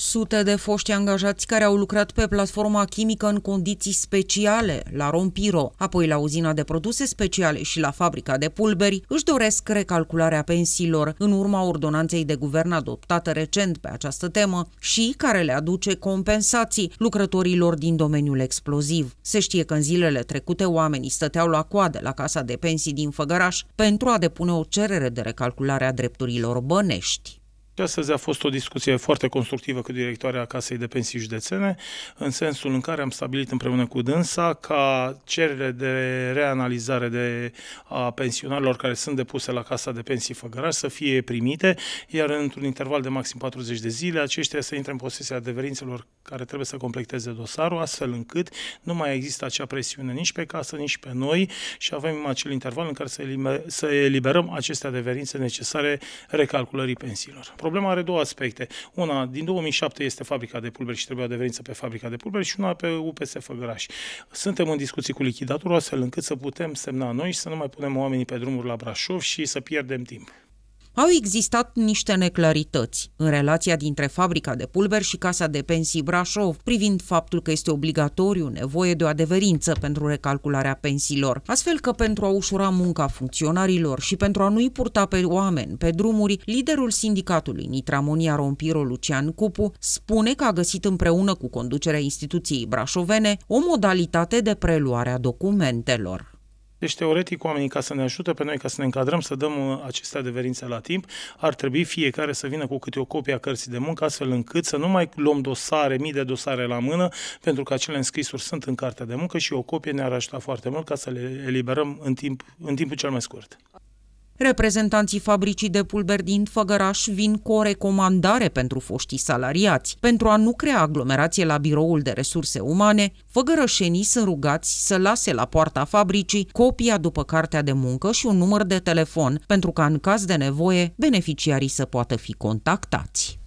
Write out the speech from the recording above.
Sute de foști angajați care au lucrat pe platforma chimică în condiții speciale la Rompiro, apoi la uzina de produse speciale și la fabrica de pulberi, își doresc recalcularea pensiilor în urma ordonanței de guvern adoptată recent pe această temă și care le aduce compensații lucrătorilor din domeniul exploziv. Se știe că în zilele trecute oamenii stăteau la coadă la Casa de Pensii din Făgăraș pentru a depune o cerere de recalculare a drepturilor bănești. Și astăzi a fost o discuție foarte constructivă cu directoarea Casei de Pensii Județene, în sensul în care am stabilit împreună cu dânsa ca cerere de reanalizare de a pensionarilor care sunt depuse la Casa de Pensii Făgăraș să fie primite, iar într-un interval de maxim 40 de zile aceștia să intre în posesia adeverințelor care trebuie să completeze dosarul, astfel încât nu mai există acea presiune nici pe casă, nici pe noi și avem acel interval în care să eliberăm aceste adeverințe necesare recalculării pensiilor. Problema are două aspecte. Una, din 2007 este fabrica de pulberi și trebuia devenită pe fabrica de pulberi și una pe UPS Făgăraș. Suntem în discuții cu lichidatorul astfel încât să putem semna noi și să nu mai punem oamenii pe drumuri la Brașov și să pierdem timp au existat niște neclarități în relația dintre fabrica de pulber și Casa de Pensii Brașov, privind faptul că este obligatoriu nevoie de o adeverință pentru recalcularea pensiilor, astfel că pentru a ușura munca funcționarilor și pentru a nu-i purta pe oameni pe drumuri, liderul sindicatului Nitramonia Rompiro Lucian Cupu spune că a găsit împreună cu conducerea instituției brașovene o modalitate de preluare a documentelor. Deci, teoretic, oamenii, ca să ne ajute pe noi, ca să ne încadrăm, să dăm uh, aceste adeverințe la timp, ar trebui fiecare să vină cu câte o copie a cărții de muncă, astfel încât să nu mai luăm dosare, mii de dosare la mână, pentru că acele înscrisuri sunt în cartea de muncă și o copie ne-ar ajuta foarte mult ca să le eliberăm în, timp, în timpul cel mai scurt. Reprezentanții fabricii de pulberi din Făgăraș vin cu o recomandare pentru foștii salariați. Pentru a nu crea aglomerație la biroul de resurse umane, făgărășenii sunt rugați să lase la poarta fabricii copia după cartea de muncă și un număr de telefon, pentru ca în caz de nevoie beneficiarii să poată fi contactați.